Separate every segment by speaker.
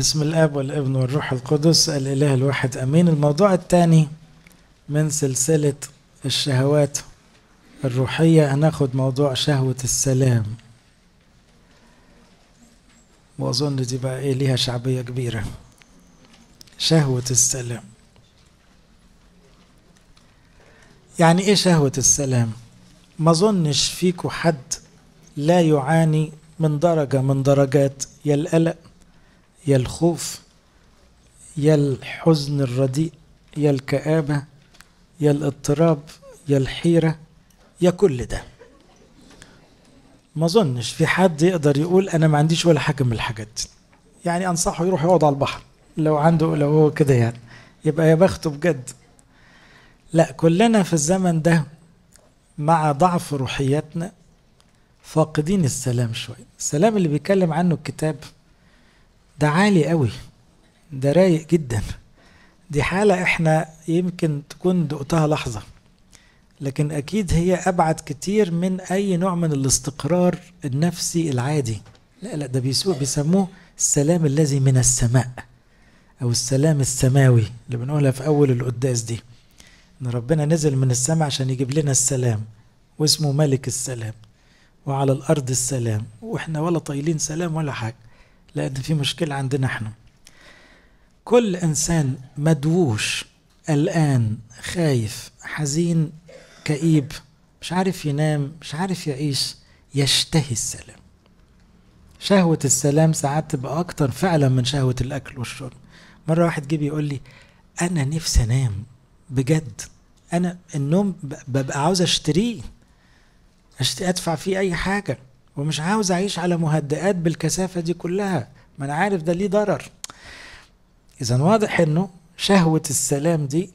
Speaker 1: بسم الاب والابن والروح القدس الاله الواحد امين الموضوع الثاني من سلسله الشهوات الروحيه هناخد موضوع شهوه السلام واظن دي بقى ايه ليها شعبيه كبيره شهوه السلام يعني ايه شهوه السلام ما اظنش فيكو حد لا يعاني من درجه من درجات يا القلق يا الخوف يا الحزن الرديء يا الكآبة يا الاضطراب يا الحيرة يا كل ده ما ظنش في حد يقدر يقول انا ما عنديش ولا حاجه من الحاجات دي يعني انصحه يروح يقعد على البحر لو عنده لو هو كده يعني يبقى يا بخته بجد لا كلنا في الزمن ده مع ضعف روحياتنا فاقدين السلام شويه السلام اللي بيتكلم عنه الكتاب ده عالي قوي ده رايق جدا دي حالة احنا يمكن تكون دقتها لحظة لكن اكيد هي ابعد كتير من اي نوع من الاستقرار النفسي العادي لا لا ده بيسوق بيسموه السلام الذي من السماء او السلام السماوي اللي بنقولها في اول القداس دي ان ربنا نزل من السماء عشان يجيب لنا السلام واسمه ملك السلام وعلى الارض السلام واحنا ولا طايلين سلام ولا حاجه لأن في مشكلة عندنا احنا كل إنسان مدووش قلقان خايف حزين كئيب مش عارف ينام مش عارف يعيش يشتهي السلام شهوة السلام ساعات تبقى أكتر فعلا من شهوة الأكل والشرب مرة واحد جه يقول لي أنا نفسي أنام بجد أنا النوم ببقى عاوز أشتريه أشتري أدفع فيه أي حاجة ومش عاوز اعيش على مهدئات بالكثافه دي كلها ما انا عارف ده ليه ضرر اذا واضح انه شهوه السلام دي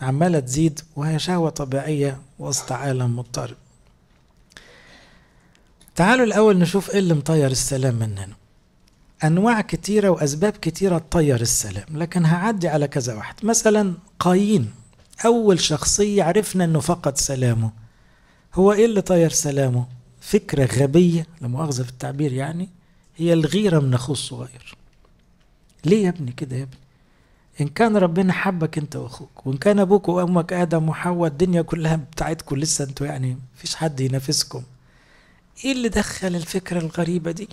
Speaker 1: عماله تزيد وهي شهوه طبيعيه وسط عالم مضطرب تعالوا الاول نشوف ايه اللي مطير السلام مننا انواع كتيره واسباب كتيره تطير السلام لكن هعدي على كذا واحد مثلا قايين اول شخصيه عرفنا انه فقد سلامه هو ايه اللي طير سلامه فكرة غبية لمؤاخذة في التعبير يعني هي الغيرة من أخوه الصغير ليه يا ابني كده يا ابني إن كان ربنا حبك أنت وأخوك وإن كان أبوك وأمك آدم وحواء الدنيا كلها بتاعتكم لسه أنتوا يعني مفيش حد ينافسكم إيه اللي دخل الفكرة الغريبة دي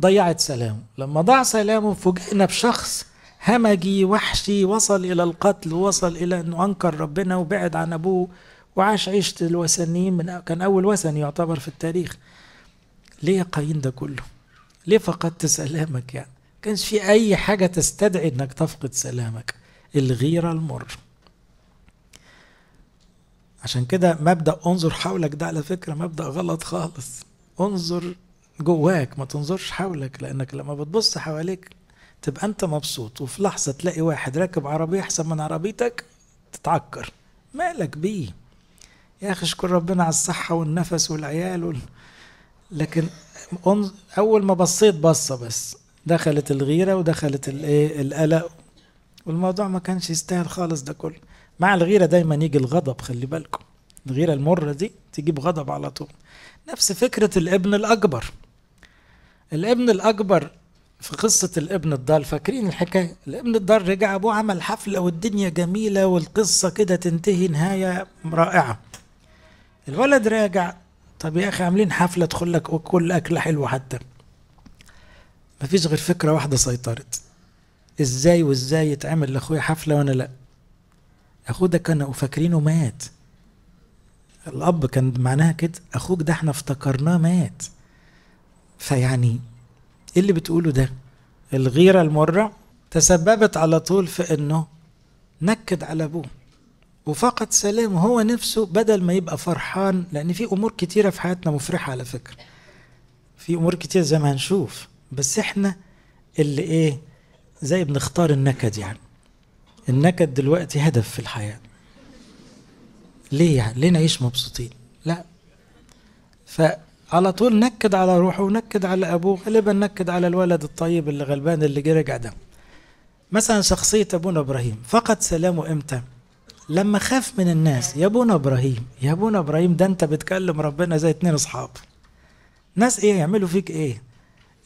Speaker 1: ضيعت سلامه لما ضاع سلامه فوجئنا بشخص همجي وحشي وصل إلى القتل ووصل إلى أنه أنكر ربنا وبعد عن أبوه وعاش عيشة الوثنيين من كان أول وثني يعتبر في التاريخ ليه قايين ده كله ليه فقدت سلامك يعني كانش في أي حاجة تستدعي إنك تفقد سلامك الغيرة المر عشان كده مبدأ انظر حولك ده على فكرة مبدأ غلط خالص انظر جواك ما تنظرش حولك لأنك لما بتبص حواليك تبقى أنت مبسوط وفي لحظة تلاقي واحد راكب عربية أحسن من عربيتك تتعكر مالك بيه يا اخي اشكر ربنا على الصحه والنفس والعيال وال... لكن اول ما بصيت بصه بس دخلت الغيره ودخلت الايه القلق والموضوع ما كانش يستاهل خالص ده كله مع الغيره دايما يجي الغضب خلي بالكم الغيره المره دي تجيب غضب على طول نفس فكره الابن الاكبر الابن الاكبر في قصة الابن الضال فاكرين الحكاية الابن الضال رجع أبوه عمل حفلة والدنيا جميلة والقصة كده تنتهي نهاية رائعة الولد راجع طب يا اخي عاملين حفله ادخل لك وكل اكله حلوه حتى مفيش غير فكره واحده سيطرت ازاي وازاي يتعمل لاخويا حفله وانا لا اخوه ده كان فاكرينه مات الاب كان معناها كده اخوك ده احنا افتكرناه مات فيعني ايه اللي بتقوله ده الغيره المره تسببت على طول في انه نكد على ابوه وفقد سلام هو نفسه بدل ما يبقى فرحان لان في امور كتيره في حياتنا مفرحه على فكره في امور كتير زي ما هنشوف بس احنا اللي ايه زي بنختار النكد يعني النكد دلوقتي هدف في الحياه ليه يعني ليه نعيش مبسوطين لا فعلى طول نكد على روحه ونكد على ابوه غالبا نكد على الولد الطيب اللي غلبان اللي جه رجع ده مثلا شخصيه ابونا ابراهيم فقد سلامه امتى لما خاف من الناس يا ابونا ابراهيم يا ابونا ابراهيم ده انت بتكلم ربنا زي اتنين اصحاب ناس ايه يعملوا فيك ايه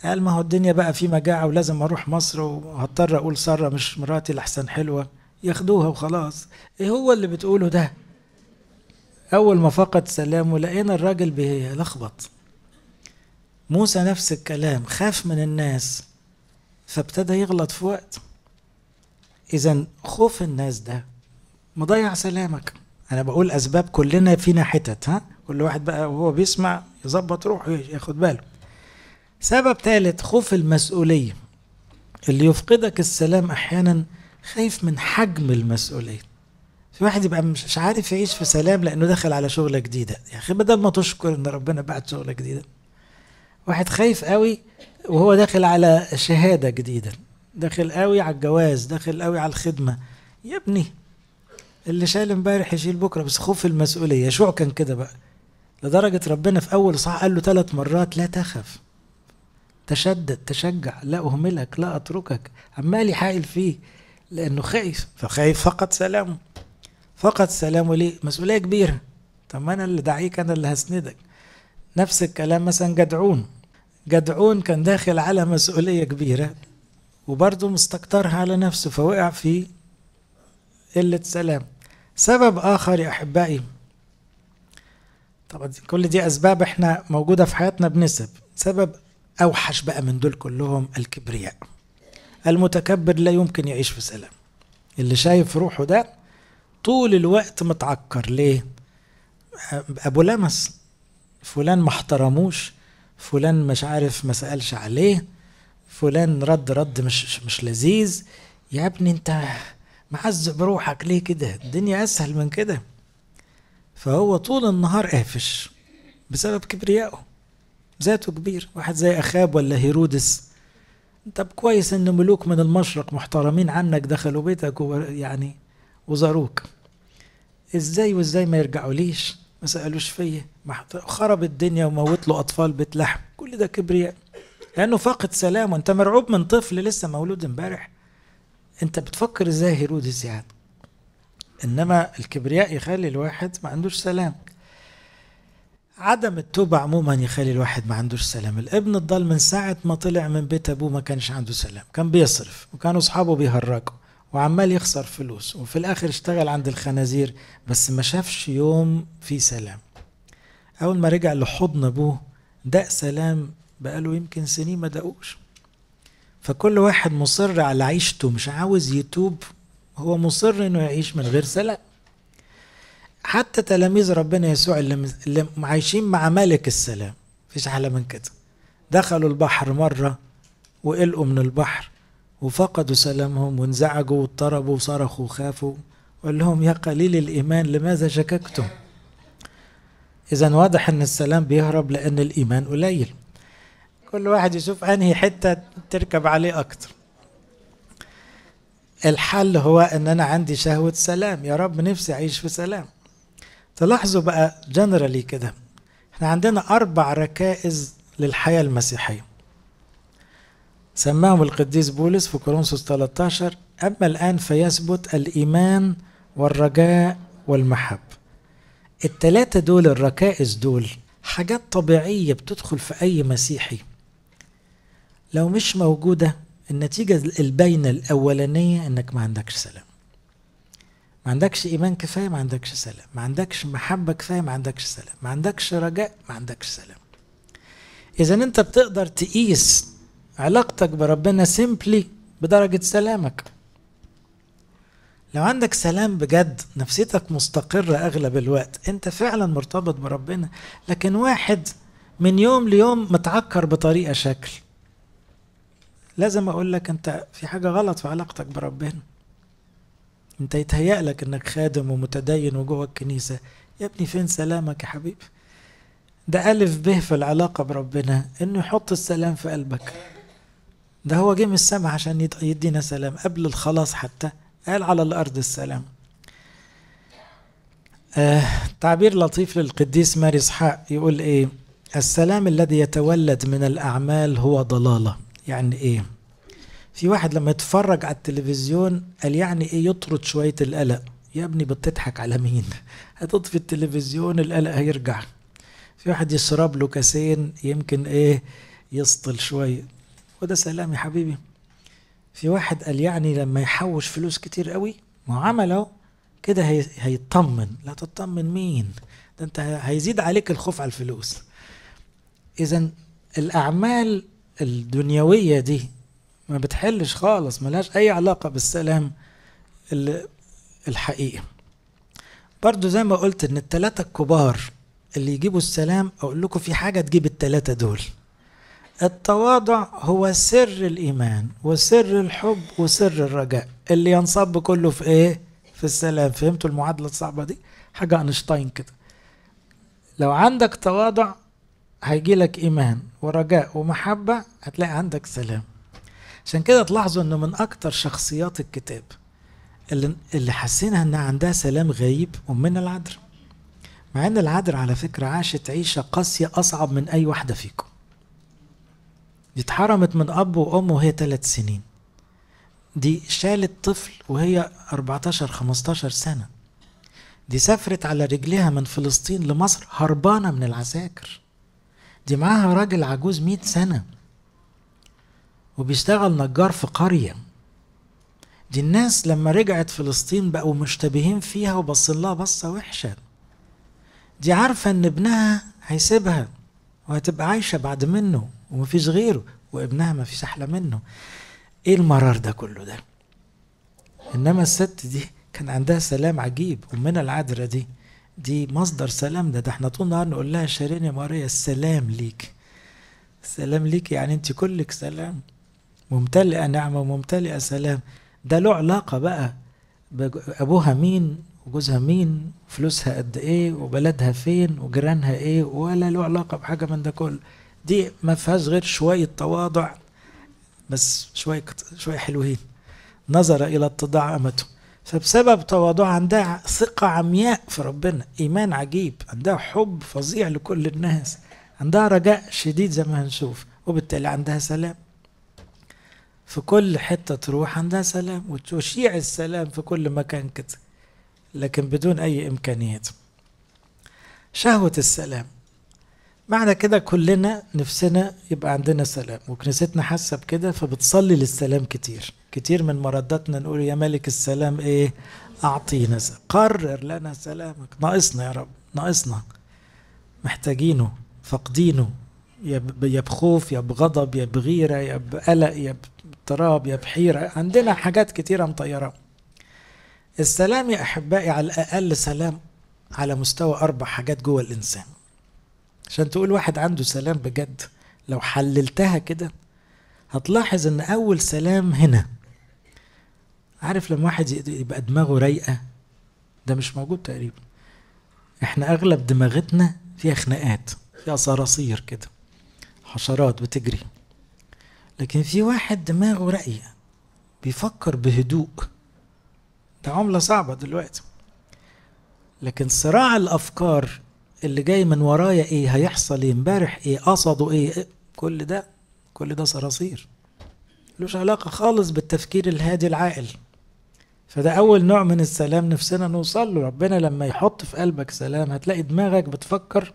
Speaker 1: قال ما هو الدنيا بقى في مجاعه ولازم اروح مصر وهضطر اقول ساره مش مراتي الاحسن حلوه ياخدوها وخلاص ايه هو اللي بتقوله ده اول ما فقد سلامه لقينا الراجل بيلخبط موسى نفس الكلام خاف من الناس فابتدى يغلط في وقت اذا خوف الناس ده مضيع سلامك انا بقول اسباب كلنا فينا حتت ها كل واحد بقى وهو بيسمع يظبط روحه ياخد باله سبب ثالث خوف المسؤوليه اللي يفقدك السلام احيانا خايف من حجم المسؤوليه في واحد يبقى مش عارف يعيش في سلام لانه دخل على شغله جديده يا اخي بدل ما تشكر ان ربنا بعت شغله جديده واحد خايف قوي وهو داخل على شهاده جديده داخل قوي على الجواز داخل قوي على الخدمه يا ابني اللي شايل امبارح يشيل بكره بس خوف المسؤوليه شوع كان كده بقى لدرجه ربنا في اول صح قال له ثلاث مرات لا تخف تشدد تشجع لا اهملك لا اتركك عمال يحايل فيه لانه خايف فخايف فقد سلامه فقد سلامه ليه مسؤوليه كبيره طب ما انا اللي دعيك انا اللي هسندك نفس الكلام مثلا جدعون جدعون كان داخل على مسؤوليه كبيره وبرضه مستكترها على نفسه فوقع في قله سلام سبب آخر يا أحبائي طبعا كل دي أسباب إحنا موجودة في حياتنا بنسب سبب أوحش بقى من دول كلهم الكبرياء المتكبر لا يمكن يعيش في سلام اللي شايف روحه ده طول الوقت متعكر ليه أبو لمس فلان ما احترموش فلان مش عارف ما سألش عليه فلان رد رد مش مش لذيذ يا ابني انت معذب روحك ليه كده الدنيا أسهل من كده فهو طول النهار قافش بسبب كبريائه ذاته كبير واحد زي أخاب ولا هيرودس طب كويس ان ملوك من المشرق محترمين عنك دخلوا بيتك يعني وزاروك ازاي وازاي ما يرجعوليش ما سالوش فيا خرب الدنيا وموت له اطفال بيت لحم كل ده كبرياء لانه فاقد سلامه انت مرعوب من طفل لسه مولود امبارح انت بتفكر ازاي هيرودس يعني انما الكبرياء يخلي الواحد ما عندوش سلام عدم التوبة عموما يخلي الواحد ما عندوش سلام الابن الضال من ساعة ما طلع من بيت أبوه ما كانش عنده سلام كان بيصرف وكانوا أصحابه بيهرجوا وعمال يخسر فلوس وفي الآخر اشتغل عند الخنازير بس ما شافش يوم في سلام أول ما رجع لحضن أبوه دق سلام بقاله يمكن سنين ما دقوش فكل واحد مصر على عيشته مش عاوز يتوب هو مصر انه يعيش من غير سلام حتى تلاميذ ربنا يسوع اللي عايشين مع ملك السلام فيش احلى من كده دخلوا البحر مره وقلقوا من البحر وفقدوا سلامهم وانزعجوا واضطربوا وصرخوا وخافوا وقال لهم يا قليل الايمان لماذا شككتم اذا واضح ان السلام بيهرب لان الايمان قليل كل واحد يشوف انهي حته تركب عليه اكتر الحل هو ان انا عندي شهوه سلام يا رب نفسي اعيش في سلام تلاحظوا بقى جنرالي كده احنا عندنا اربع ركائز للحياه المسيحيه سماهم القديس بولس في كورنثوس 13 اما الان فيثبت الايمان والرجاء والمحب التلاتة دول الركائز دول حاجات طبيعية بتدخل في أي مسيحي لو مش موجودة النتيجة الباينة الأولانية إنك ما عندكش سلام ما عندكش إيمان كفاية ما عندكش سلام ما عندكش محبة كفاية ما عندكش سلام ما عندكش رجاء ما عندكش سلام إذا أنت بتقدر تقيس علاقتك بربنا سيمبلي بدرجة سلامك لو عندك سلام بجد نفسيتك مستقرة أغلب الوقت أنت فعلا مرتبط بربنا لكن واحد من يوم ليوم متعكر بطريقة شكل لازم اقول لك انت في حاجه غلط في علاقتك بربنا انت يتهيأ لك انك خادم ومتدين وجوه الكنيسه يا ابني فين سلامك يا حبيبي ده ألف به في العلاقة بربنا إنه يحط السلام في قلبك ده هو جه من السماء عشان يدينا سلام قبل الخلاص حتى قال على الأرض السلام آه تعبير لطيف للقديس ماري إسحاق يقول إيه السلام الذي يتولد من الأعمال هو ضلالة يعني ايه في واحد لما يتفرج على التلفزيون قال يعني ايه يطرد شويه القلق يا ابني بتضحك على مين هتطفي التلفزيون القلق هيرجع في واحد يشرب له كاسين يمكن ايه يسطل شويه وده سلام يا حبيبي في واحد قال يعني لما يحوش فلوس كتير قوي ما هو كده هي هيطمن لا تطمن مين ده انت هيزيد عليك الخوف على الفلوس اذا الاعمال الدنيوية دي ما بتحلش خالص ملهاش أي علاقة بالسلام الحقيقي برضو زي ما قلت إن التلاتة الكبار اللي يجيبوا السلام أقول لكم في حاجة تجيب التلاتة دول التواضع هو سر الإيمان وسر الحب وسر الرجاء اللي ينصب كله في إيه؟ في السلام فهمتوا المعادلة الصعبة دي؟ حاجة أينشتاين كده لو عندك تواضع هيجي لك ايمان ورجاء ومحبه هتلاقي عندك سلام عشان كده تلاحظوا انه من اكتر شخصيات الكتاب اللي اللي حسينا انها عندها سلام غريب امنا العذراء مع ان العذراء على فكره عاشت عيشه قاسيه اصعب من اي واحده فيكم دي اتحرمت من اب وام وهي ثلاث سنين دي شالت طفل وهي 14 15 سنه دي سافرت على رجلها من فلسطين لمصر هربانه من العساكر دي معاها راجل عجوز 100 سنة وبيشتغل نجار في قرية دي الناس لما رجعت فلسطين بقوا مشتبهين فيها وبص لها بصة وحشة دي عارفة ان ابنها هيسيبها وهتبقى عايشة بعد منه ومفيش غيره وابنها مفيش احلى منه ايه المرار ده كله ده انما الست دي كان عندها سلام عجيب امنا العذراء دي دي مصدر سلام ده ده احنا طول النهار نقول لها شيرين يا ماريا السلام ليك السلام ليك يعني انت كلك سلام ممتلئه نعمه وممتلئه سلام ده له علاقه بقى ابوها مين وجوزها مين فلوسها قد ايه وبلدها فين وجيرانها ايه ولا له علاقه بحاجه من ده كله دي ما فيهاش غير شويه تواضع بس شويه شويه حلوين نظر الى اتضاع امته فبسبب تواضع عندها ثقة عمياء في ربنا إيمان عجيب عندها حب فظيع لكل الناس عندها رجاء شديد زي ما هنشوف وبالتالي عندها سلام في كل حتة تروح عندها سلام وتشيع السلام في كل مكان كده لكن بدون أي إمكانيات شهوة السلام معنى كده كلنا نفسنا يبقى عندنا سلام وكنيستنا حاسة بكده فبتصلي للسلام كتير كتير من مرداتنا نقول يا ملك السلام ايه اعطينا قرر لنا سلامك ناقصنا يا رب ناقصنا محتاجينه فاقدينه يا بخوف يا بغضب يا بغيره يا بقلق يا باضطراب يا بحيره عندنا حاجات كتيره مطيره السلام يا احبائي على الاقل سلام على مستوى اربع حاجات جوه الانسان عشان تقول واحد عنده سلام بجد لو حللتها كده هتلاحظ ان اول سلام هنا عارف لما واحد يبقى دماغه رايقه ده مش موجود تقريبا احنا اغلب دماغتنا فيها خناقات فيها صراصير كده حشرات بتجري لكن في واحد دماغه راقيه بيفكر بهدوء ده عمله صعبه دلوقتي لكن صراع الافكار اللي جاي من ورايا ايه هيحصل ايه امبارح ايه قصده ايه, إيه كل ده كل ده صراصير ملوش علاقه خالص بالتفكير الهادي العاقل فده اول نوع من السلام نفسنا نوصل له ربنا لما يحط في قلبك سلام هتلاقي دماغك بتفكر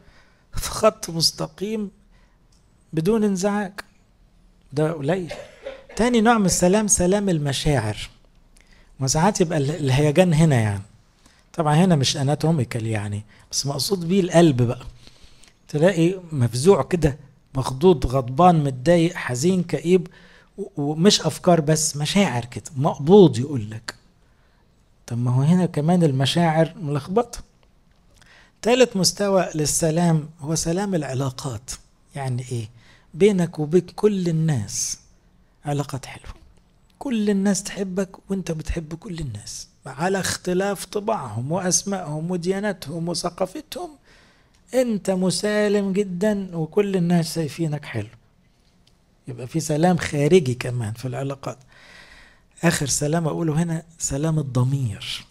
Speaker 1: في خط مستقيم بدون انزعاج ده قليل تاني نوع من السلام سلام المشاعر وساعات يبقى الهيجان هنا يعني طبعا هنا مش اناتوميكال يعني بس مقصود بيه القلب بقى تلاقي مفزوع كده مخضوض غضبان متضايق حزين كئيب ومش افكار بس مشاعر كده مقبوض يقول لك طب ما هو هنا كمان المشاعر ملخبطة ثالث مستوى للسلام هو سلام العلاقات يعني ايه بينك وبين كل الناس علاقات حلوة كل الناس تحبك وانت بتحب كل الناس على اختلاف طباعهم واسمائهم وديانتهم وثقافتهم انت مسالم جدا وكل الناس شايفينك حلو يبقى في سلام خارجي كمان في العلاقات اخر سلام اقوله هنا سلام الضمير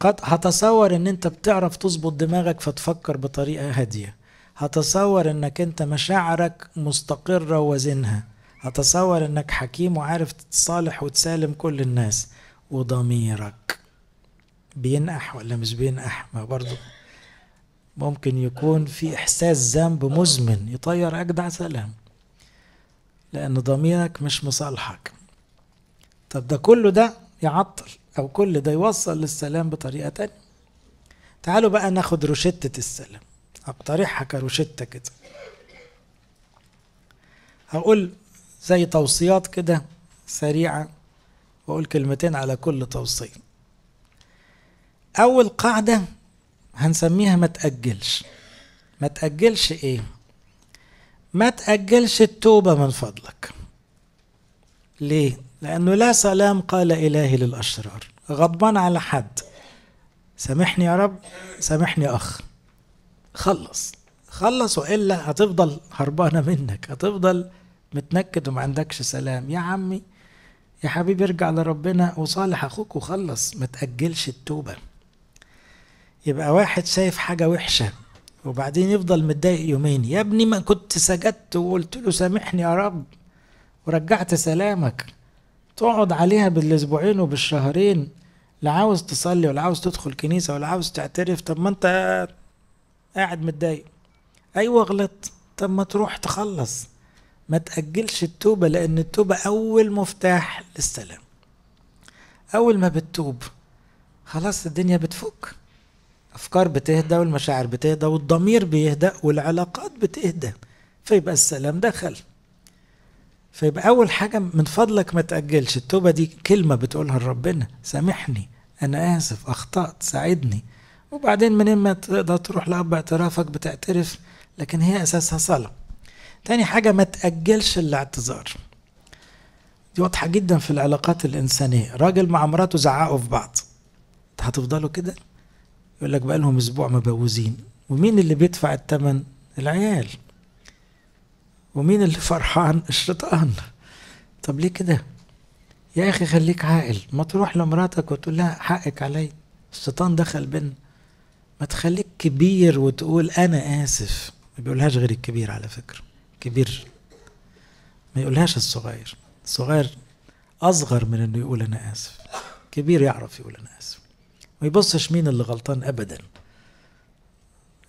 Speaker 1: قد هتصور ان انت بتعرف تظبط دماغك فتفكر بطريقه هاديه هتصور انك انت مشاعرك مستقره وزنها هتصور انك حكيم وعارف تتصالح وتسالم كل الناس وضميرك بينقح ولا مش بينقح ما برضه ممكن يكون في احساس ذنب مزمن يطير اجدع سلام لان ضميرك مش مصالحك طب ده كله ده يعطل او كل ده يوصل للسلام بطريقه تانية تعالوا بقى ناخد روشتة السلام اقترحها كروشتة كده هقول زي توصيات كده سريعة واقول كلمتين على كل توصية اول قاعدة هنسميها ما تأجلش ما تأجلش ايه ما تأجلش التوبة من فضلك ليه لأنه لا سلام قال إلهي للأشرار غضبان على حد سامحني يا رب سامحني أخ خلص خلص وإلا هتفضل هربانة منك هتفضل متنكد وما عندكش سلام يا عمي يا حبيبي ارجع لربنا وصالح أخوك وخلص ما تأجلش التوبة يبقى واحد شايف حاجة وحشة وبعدين يفضل متضايق يومين يا ابني ما كنت سجدت وقلت له سامحني يا رب ورجعت سلامك تقعد عليها بالاسبوعين وبالشهرين لا عاوز تصلي ولا عاوز تدخل كنيسة ولا عاوز تعترف طب ما انت قاعد متضايق ايوه غلطت طب ما تروح تخلص ما تأجلش التوبة لأن التوبة أول مفتاح للسلام أول ما بتتوب خلاص الدنيا بتفك أفكار بتهدى والمشاعر بتهدى والضمير بيهدى والعلاقات بتهدى فيبقى السلام دخل فيبقى أول حاجة من فضلك ما تأجلش التوبة دي كلمة بتقولها لربنا سامحني أنا آسف أخطأت ساعدني وبعدين منين ما تقدر تروح لأب اعترافك بتعترف لكن هي أساسها صلاة تاني حاجة ما تأجلش الاعتذار دي واضحة جدا في العلاقات الإنسانية راجل مع مراته زعقوا في بعض هتفضلوا كده يقول لك بقالهم أسبوع مبوزين ومين اللي بيدفع الثمن العيال ومين اللي فرحان الشيطان طب ليه كده يا اخي خليك عاقل ما تروح لمراتك وتقول لها حقك علي الشيطان دخل بين ما تخليك كبير وتقول انا اسف ما بيقولهاش غير الكبير على فكره كبير ما يقولهاش الصغير الصغير اصغر من انه يقول انا اسف كبير يعرف يقول انا اسف ما يبصش مين اللي غلطان ابدا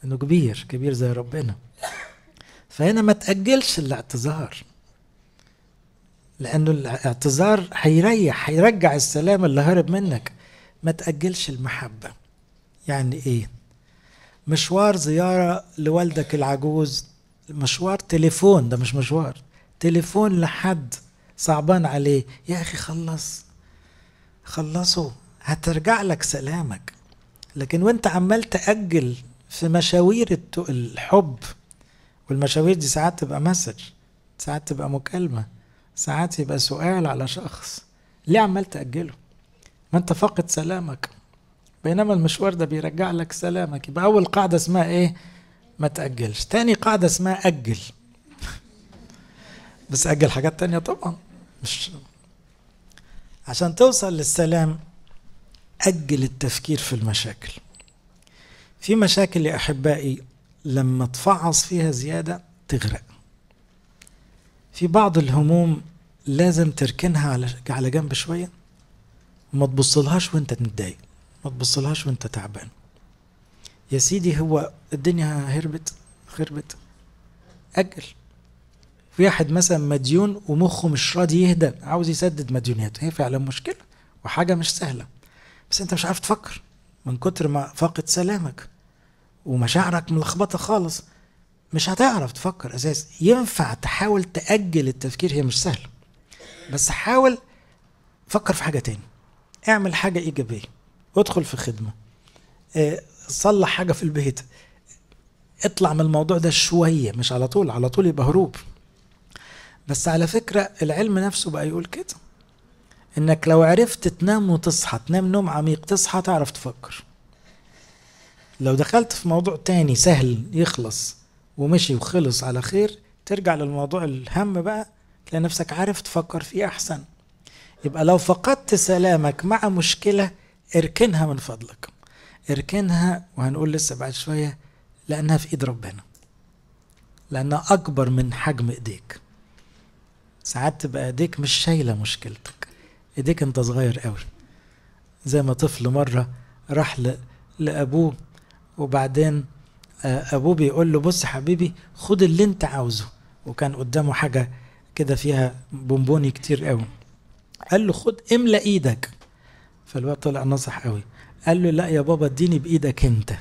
Speaker 1: انه كبير كبير زي ربنا فهنا ما تأجلش الاعتذار لأنه الاعتذار هيريح هيرجع السلام اللي هرب منك ما تأجلش المحبة يعني إيه؟ مشوار زيارة لوالدك العجوز مشوار تليفون ده مش مشوار تليفون لحد صعبان عليه يا أخي خلص خلصه هترجع لك سلامك لكن وانت عمال تأجل في مشاوير الحب والمشاوير دي ساعات تبقى مسج ساعات تبقى مكالمة ساعات يبقى سؤال على شخص ليه عمال تأجله ما انت فاقد سلامك بينما المشوار ده بيرجع لك سلامك يبقى أول قاعدة اسمها إيه ما تأجلش تاني قاعدة اسمها أجل بس أجل حاجات تانية طبعا مش عشان توصل للسلام أجل التفكير في المشاكل في مشاكل يا أحبائي لما تفعص فيها زيادة تغرق في بعض الهموم لازم تركنها على على جنب شوية وما تبصلهاش وانت متضايق ما تبصلهاش وانت تعبان يا سيدي هو الدنيا هربت خربت أجل في واحد مثلا مديون ومخه مش راضي يهدى عاوز يسدد مديوناته هي فعلا مشكلة وحاجة مش سهلة بس انت مش عارف تفكر من كتر ما فاقد سلامك ومشاعرك ملخبطه خالص مش هتعرف تفكر اساس ينفع تحاول تاجل التفكير هي مش سهله بس حاول فكر في حاجه تاني اعمل حاجه ايجابيه ادخل في خدمه آه، صلح حاجه في البيت اطلع من الموضوع ده شويه مش على طول على طول يبقى هروب بس على فكره العلم نفسه بقى يقول كده انك لو عرفت تنام وتصحى تنام نوم عميق تصحى تعرف تفكر لو دخلت في موضوع تاني سهل يخلص ومشي وخلص على خير ترجع للموضوع الهم بقى تلاقي نفسك عارف تفكر فيه احسن يبقى لو فقدت سلامك مع مشكله اركنها من فضلك اركنها وهنقول لسه بعد شويه لانها في ايد ربنا لانها اكبر من حجم ايديك ساعات تبقى ايديك مش شايله مشكلتك ايديك انت صغير قوي زي ما طفل مره راح لابوه وبعدين آه، ابوه بيقول له بص حبيبي خد اللي انت عاوزه وكان قدامه حاجه كده فيها بونبوني كتير قوي قال له خد املا ايدك فالواد طلع نصح قوي قال له لا يا بابا اديني بايدك انت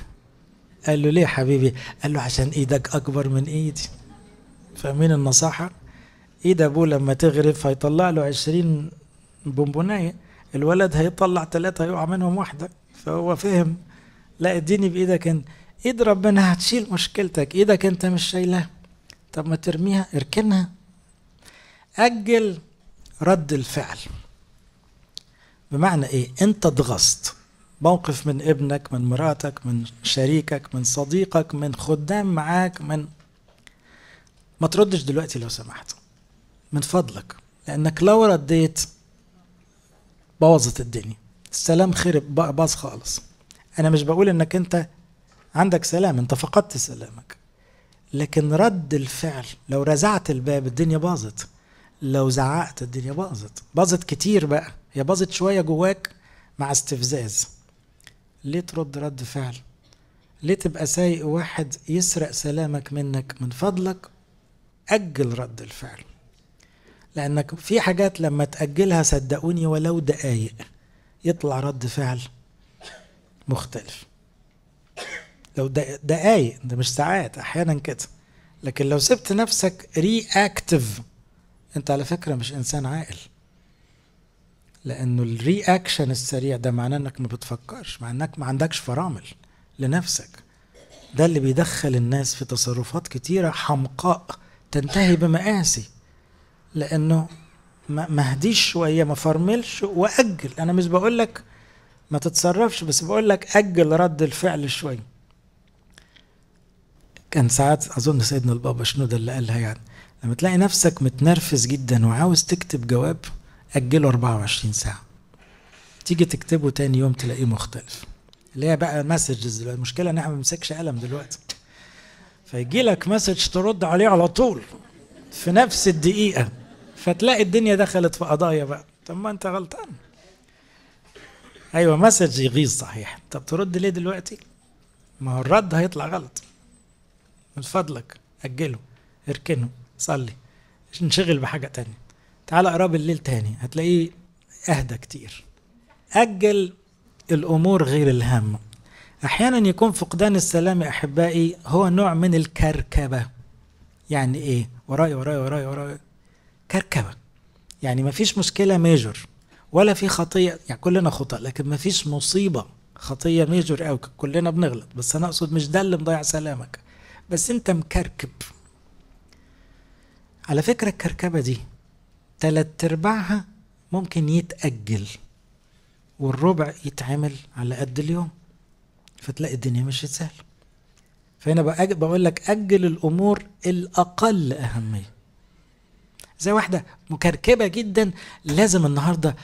Speaker 1: قال له ليه حبيبي قال له عشان ايدك اكبر من ايدي فاهمين النصاحه ايد ابوه لما تغرف هيطلع له 20 بونبونايه الولد هيطلع ثلاثه هيقع منهم واحده فهو فهم لا اديني بايدك انت ايد ربنا هتشيل مشكلتك ايدك انت مش شايلها طب ما ترميها اركنها اجل رد الفعل بمعنى ايه انت اتغصت موقف من ابنك من مراتك من شريكك من صديقك من خدام معاك من ما تردش دلوقتي لو سمحت من فضلك لانك لو رديت بوظت الدنيا السلام خرب باظ خالص انا مش بقول انك انت عندك سلام انت فقدت سلامك لكن رد الفعل لو رزعت الباب الدنيا باظت لو زعقت الدنيا باظت باظت كتير بقى هي باظت شويه جواك مع استفزاز ليه ترد رد فعل ليه تبقى سايق واحد يسرق سلامك منك من فضلك أجل رد الفعل لأنك في حاجات لما تأجلها صدقوني ولو دقايق يطلع رد فعل مختلف لو دقايق ده مش ساعات احيانا كده لكن لو سبت نفسك اكتف انت على فكره مش انسان عاقل لانه الرياكشن السريع ده معناه انك ما بتفكرش معناه انك ما عندكش فرامل لنفسك ده اللي بيدخل الناس في تصرفات كتيره حمقاء تنتهي بمآسي لانه ما مهديش شويه ما فرملش واجل انا مش بقول لك ما تتصرفش بس بقول لك اجل رد الفعل شويه كان ساعات اظن سيدنا البابا شنودة اللي قالها يعني لما تلاقي نفسك متنرفز جدا وعاوز تكتب جواب اجله 24 ساعه تيجي تكتبه تاني يوم تلاقيه مختلف اللي هي بقى مسجز المشكله ان احنا ما بنمسكش قلم دلوقتي فيجي لك مسج ترد عليه على طول في نفس الدقيقه فتلاقي الدنيا دخلت في قضايا بقى طب ما انت غلطان ايوه مسج يغيظ صحيح طب ترد ليه دلوقتي ما هو الرد هيطلع غلط من فضلك اجله اركنه صلي انشغل بحاجه تانية تعال اقراه الليل تاني هتلاقيه اهدى كتير اجل الامور غير الهامه احيانا يكون فقدان السلام يا احبائي هو نوع من الكركبه يعني ايه ورايا ورايا ورايا ورايا كركبه يعني مفيش مشكله ميجر ولا في خطيه يعني كلنا خطأ لكن ما فيش مصيبه خطيه ميجور او كلنا بنغلط بس انا اقصد مش ده اللي مضيع سلامك بس انت مكركب على فكره الكركبه دي تلات ارباعها ممكن يتاجل والربع يتعمل على قد اليوم فتلاقي الدنيا مشيت سهله فهنا بقول لك اجل الامور الاقل اهميه زي واحده مكركبه جدا لازم النهارده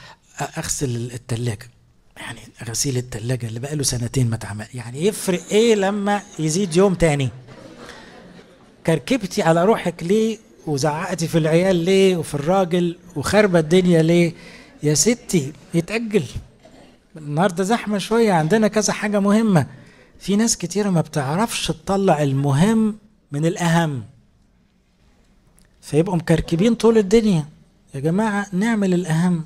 Speaker 1: اغسل التلاجه يعني غسيل التلاجة اللي بقاله سنتين ما اتعمل يعني يفرق ايه لما يزيد يوم تاني كركبتي على روحك ليه وزعقتي في العيال ليه وفي الراجل وخربة الدنيا ليه يا ستي يتأجل النهاردة زحمة شوية عندنا كذا حاجة مهمة في ناس كتيرة ما بتعرفش تطلع المهم من الأهم فيبقوا مكركبين طول الدنيا يا جماعة نعمل الأهم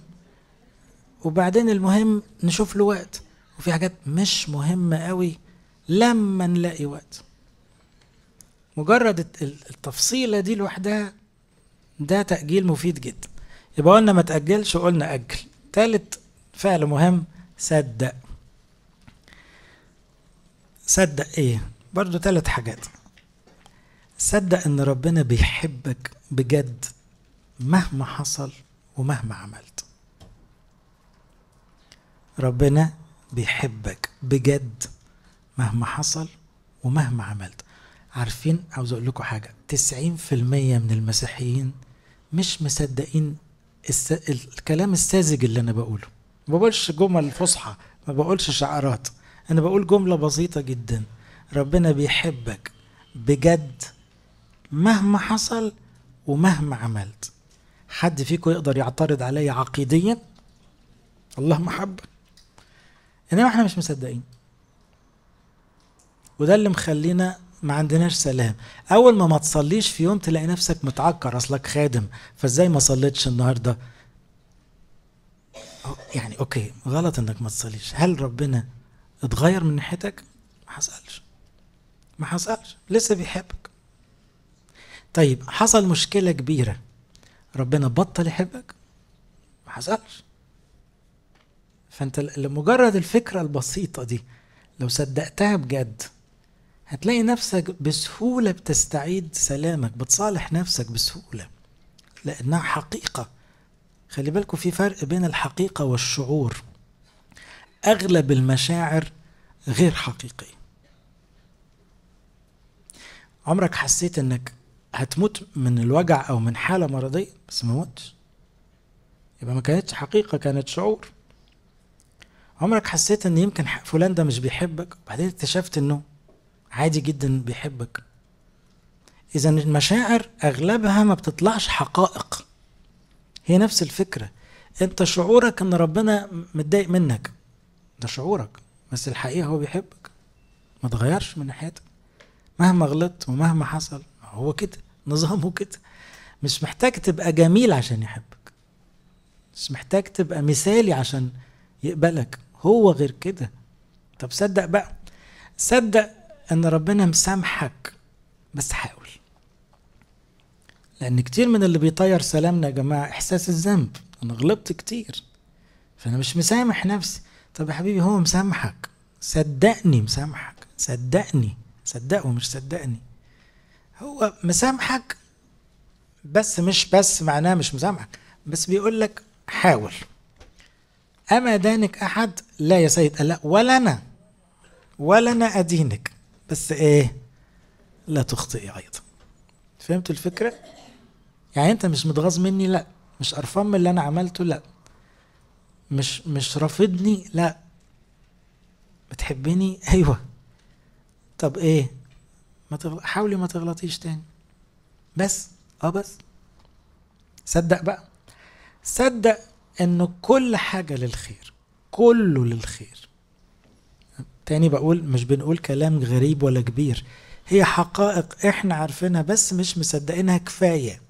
Speaker 1: وبعدين المهم نشوف له وقت وفي حاجات مش مهمة قوي لما نلاقي وقت مجرد التفصيلة دي لوحدها ده تأجيل مفيد جدا يبقى قلنا ما تأجلش وقلنا أجل تالت فعل مهم صدق صدق ايه برضو تلات حاجات صدق ان ربنا بيحبك بجد مهما حصل ومهما عملت ربنا بيحبك بجد مهما حصل ومهما عملت عارفين عاوز اقول لكم حاجه 90% من المسيحيين مش مصدقين الس... الكلام الساذج اللي انا بقوله ما بقولش جمل فصحى ما بقولش شعارات انا بقول جمله بسيطه جدا ربنا بيحبك بجد مهما حصل ومهما عملت حد فيكم يقدر يعترض عليا عقيديا الله محبة انما احنا مش مصدقين وده اللي مخلينا ما عندناش سلام اول ما ما تصليش في يوم تلاقي نفسك متعكر اصلك خادم فازاي ما صليتش النهارده يعني اوكي غلط انك ما تصليش هل ربنا اتغير من ناحيتك ما حصلش ما حصلش لسه بيحبك طيب حصل مشكلة كبيرة ربنا بطل يحبك ما حصلش فانت لمجرد الفكرة البسيطة دي لو صدقتها بجد هتلاقي نفسك بسهولة بتستعيد سلامك بتصالح نفسك بسهولة لأنها حقيقة خلي بالكم في فرق بين الحقيقة والشعور أغلب المشاعر غير حقيقية عمرك حسيت إنك هتموت من الوجع او من حاله مرضيه بس ما موتش يبقى ما كانتش حقيقه كانت شعور عمرك حسيت ان يمكن فلان ده مش بيحبك بعدين اكتشفت انه عادي جدا بيحبك اذا المشاعر اغلبها ما بتطلعش حقائق هي نفس الفكره انت شعورك ان ربنا متضايق منك ده شعورك بس الحقيقه هو بيحبك ما تغيرش من ناحيتك مهما غلطت ومهما حصل هو كده نظامه كده مش محتاج تبقى جميل عشان يحبك مش محتاج تبقى مثالي عشان يقبلك هو غير كده طب صدق بقى صدق ان ربنا مسامحك بس حاول لان كتير من اللي بيطير سلامنا يا جماعه احساس الذنب انا غلطت كتير فانا مش مسامح نفسي طب يا حبيبي هو مسامحك صدقني مسامحك صدقني صدقه مش صدقني هو مسامحك بس مش بس معناه مش مسامحك بس بيقول لك حاول أما دانك أحد لا يا سيد الا ولا أنا ولا أنا أدينك بس إيه لا تخطئي أيضا فهمت الفكرة؟ يعني أنت مش متغاظ مني لا مش قرفان من اللي أنا عملته لا مش مش رافضني لا بتحبني أيوه طب إيه ما تغل... حاولي ما تغلطيش تاني بس اه بس صدق بقى صدق ان كل حاجة للخير كله للخير تاني بقول مش بنقول كلام غريب ولا كبير هي حقائق احنا عارفينها بس مش مصدقينها كفاية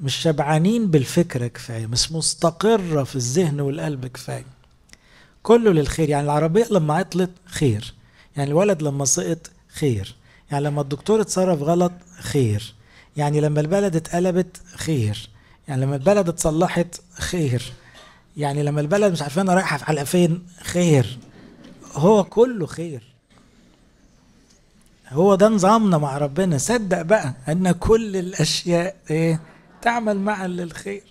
Speaker 1: مش شبعانين بالفكرة كفاية مش مستقرة في الذهن والقلب كفاية كله للخير يعني العربية لما عطلت خير يعني الولد لما سقط خير يعني لما الدكتور اتصرف غلط خير يعني لما البلد اتقلبت خير يعني لما البلد اتصلحت خير يعني لما البلد مش عارفين رايحه على فين خير هو كله خير هو ده نظامنا مع ربنا صدق بقى ان كل الاشياء ايه تعمل معا للخير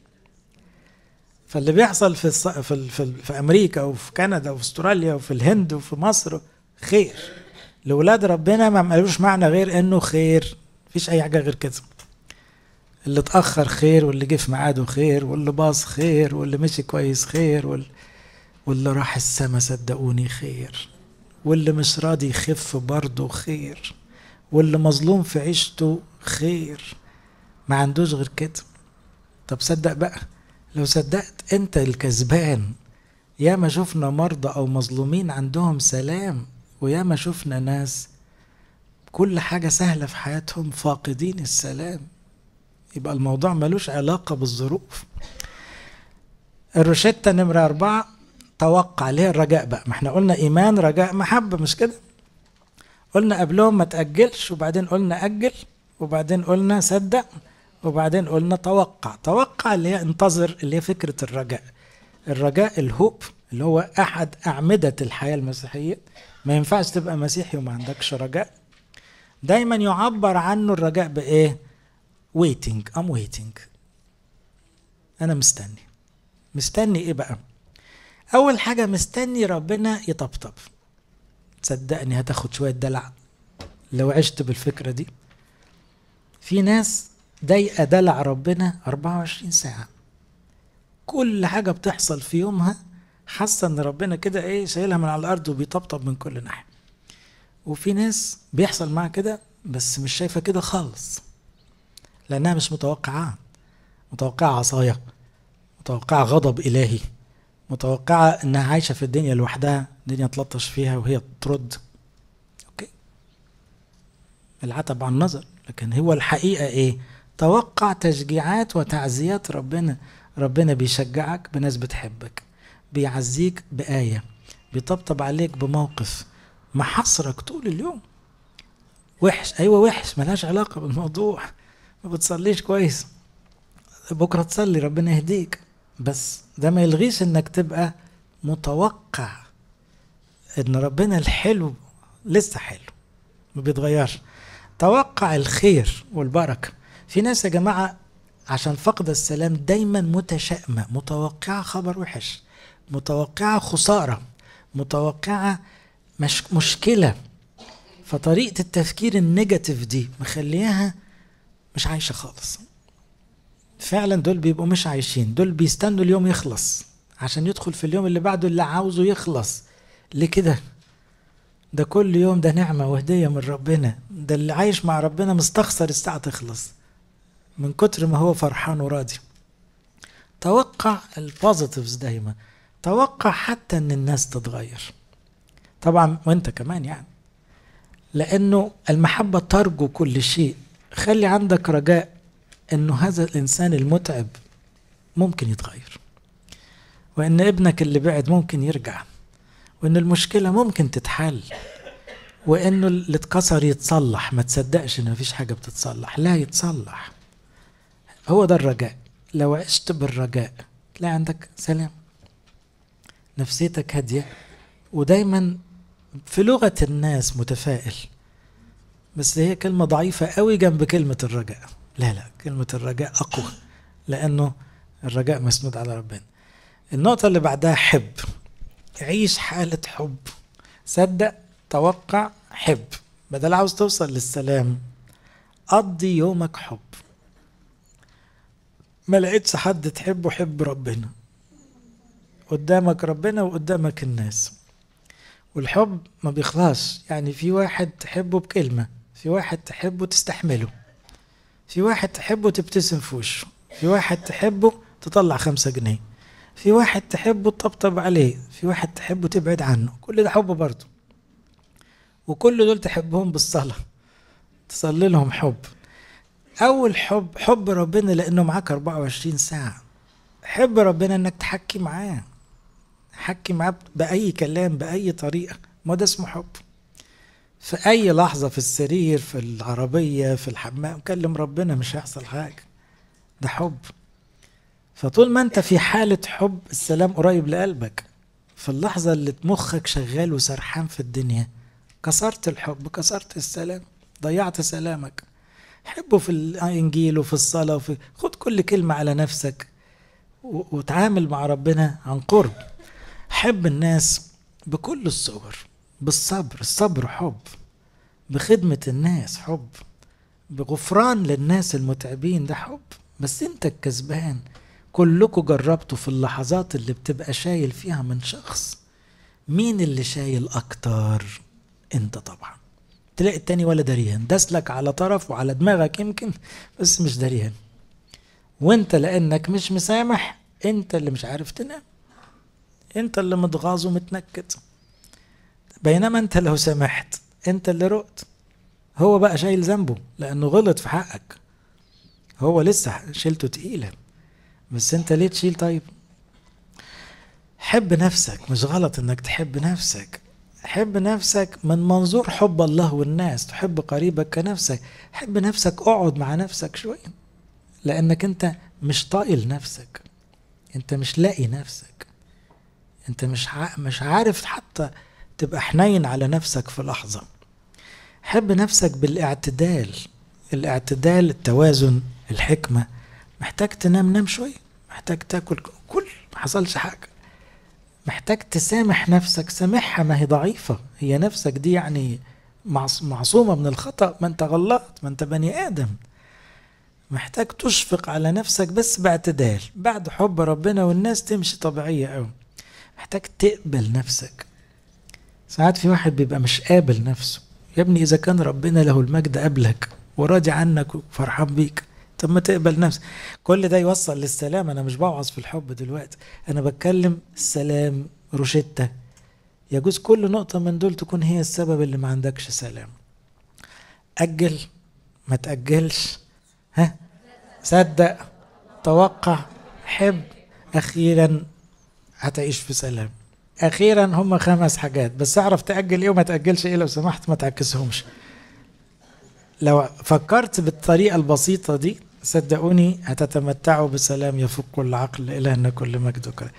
Speaker 1: فاللي بيحصل في, الص... في, ال... في, ال... في امريكا وفي كندا وفي استراليا وفي الهند وفي مصر خير لولاد ربنا ما مالوش معنى غير انه خير مفيش اي حاجه غير كده اللي اتاخر خير واللي جه في ميعاده خير واللي باص خير واللي مشي كويس خير وال... واللي راح السما صدقوني خير واللي مش راضي يخف برضه خير واللي مظلوم في عيشته خير ما عندوش غير كده طب صدق بقى لو صدقت انت الكسبان ياما شفنا مرضى او مظلومين عندهم سلام وياما شفنا ناس كل حاجة سهلة في حياتهم فاقدين السلام يبقى الموضوع ملوش علاقة بالظروف الروشتة نمرة أربعة توقع ليه الرجاء بقى ما احنا قلنا إيمان رجاء محبة مش كده قلنا قبلهم ما تأجلش وبعدين قلنا أجل وبعدين قلنا صدق وبعدين قلنا توقع توقع اللي هي انتظر اللي هي فكرة الرجاء الرجاء الهوب اللي هو أحد أعمدة الحياة المسيحية ما ينفعش تبقى مسيحي وما عندكش رجاء دايما يعبر عنه الرجاء بايه waiting I'm waiting انا مستني مستني ايه بقى اول حاجه مستني ربنا يطبطب صدقني هتاخد شويه دلع لو عشت بالفكره دي في ناس ضايقه دلع ربنا 24 ساعه كل حاجه بتحصل في يومها حاسه ان ربنا كده ايه شايلها من على الارض وبيطبطب من كل ناحيه وفي ناس بيحصل معاها كده بس مش شايفه كده خالص لانها مش متوقعاه متوقعه عصايه متوقعه غضب الهي متوقعه انها عايشه في الدنيا لوحدها الدنيا تلطش فيها وهي ترد اوكي العتب عن النظر لكن هو الحقيقه ايه توقع تشجيعات وتعزيات ربنا ربنا بيشجعك بناس بتحبك بيعزيك بآية بيطبطب عليك بموقف محصرك طول اليوم وحش أيوة وحش ملهاش علاقة بالموضوع ما بتصليش كويس بكرة تصلي ربنا يهديك بس ده ما يلغيش انك تبقى متوقع ان ربنا الحلو لسه حلو ما بيتغيرش توقع الخير والبركة في ناس يا جماعة عشان فقد السلام دايما متشائمة متوقعة خبر وحش متوقعة خسارة متوقعة مش مشكلة فطريقة التفكير النيجاتيف دي مخلياها مش عايشة خالص فعلا دول بيبقوا مش عايشين دول بيستنوا اليوم يخلص عشان يدخل في اليوم اللي بعده اللي عاوزه يخلص ليه كده ده كل يوم ده نعمة وهدية من ربنا ده اللي عايش مع ربنا مستخسر الساعة تخلص من كتر ما هو فرحان وراضي توقع البوزيتيفز دايما توقع حتى ان الناس تتغير طبعا وانت كمان يعني لانه المحبه ترجو كل شيء خلي عندك رجاء انه هذا الانسان المتعب ممكن يتغير وان ابنك اللي بعد ممكن يرجع وان المشكله ممكن تتحل وانه اللي اتكسر يتصلح ما تصدقش ان مفيش حاجه بتتصلح لا يتصلح هو ده الرجاء لو عشت بالرجاء تلاقي عندك سلام نفسيتك هاديه ودايما في لغه الناس متفائل بس هي كلمه ضعيفه قوي جنب كلمه الرجاء لا لا كلمه الرجاء اقوى لانه الرجاء مسنود على ربنا النقطه اللي بعدها حب عيش حاله حب صدق توقع حب بدل عاوز توصل للسلام قضي يومك حب ما لقيتش حد تحبه حب ربنا قدامك ربنا وقدامك الناس والحب ما بيخلص يعني في واحد تحبه بكلمة في واحد تحبه تستحمله في واحد تحبه تبتسم في وشه في واحد تحبه تطلع خمسة جنيه في واحد تحبه تطبطب عليه في واحد تحبه تبعد عنه كل ده حب برضه وكل دول تحبهم بالصلاة تصلي لهم حب أول حب حب ربنا لأنه معاك 24 ساعة حب ربنا إنك تحكي معاه حكي معاه بأي كلام بأي طريقة ما ده اسمه حب في أي لحظة في السرير في العربية في الحمام كلم ربنا مش هيحصل حاجة ده حب فطول ما أنت في حالة حب السلام قريب لقلبك في اللحظة اللي مخك شغال وسرحان في الدنيا كسرت الحب كسرت السلام ضيعت سلامك حبه في الإنجيل وفي الصلاة وفي خد كل كلمة على نفسك وتعامل مع ربنا عن قرب حب الناس بكل الصور بالصبر الصبر حب بخدمة الناس حب بغفران للناس المتعبين ده حب بس انت الكسبان كلكم جربتوا في اللحظات اللي بتبقى شايل فيها من شخص مين اللي شايل اكتر انت طبعا تلاقي التاني ولا دريان داسلك على طرف وعلى دماغك يمكن بس مش دريان وانت لانك مش مسامح انت اللي مش عارف تنام انت اللي متغاظ ومتنكد بينما انت لو سمحت انت اللي رقت هو بقى شايل ذنبه لانه غلط في حقك هو لسه شيلته تقيله بس انت ليه تشيل طيب حب نفسك مش غلط انك تحب نفسك حب نفسك من منظور حب الله والناس تحب قريبك كنفسك حب نفسك اقعد مع نفسك شويه لانك انت مش طايل نفسك انت مش لاقي نفسك انت مش مش عارف حتى تبقى حنين على نفسك في لحظه حب نفسك بالاعتدال الاعتدال التوازن الحكمه محتاج تنام نام شويه محتاج تاكل كل ما حصلش حاجه محتاج تسامح نفسك سامحها ما هي ضعيفه هي نفسك دي يعني معصومه من الخطا ما انت غلط ما انت بني ادم محتاج تشفق على نفسك بس باعتدال بعد حب ربنا والناس تمشي طبيعيه قوي محتاج تقبل نفسك ساعات في واحد بيبقى مش قابل نفسه يا ابني اذا كان ربنا له المجد قبلك وراضي عنك وفرحان بيك طب ما تقبل نفسك كل ده يوصل للسلام انا مش بوعظ في الحب دلوقتي انا بتكلم سلام روشتة يجوز كل نقطة من دول تكون هي السبب اللي ما عندكش سلام أجل ما تأجلش ها صدق توقع حب أخيرا هتعيش في سلام اخيرا هم خمس حاجات بس اعرف تاجل ايه وما تاجلش ايه لو سمحت ما تعكسهمش لو فكرت بالطريقه البسيطه دي صدقوني هتتمتعوا بسلام يفوق العقل إلى أن كل مجد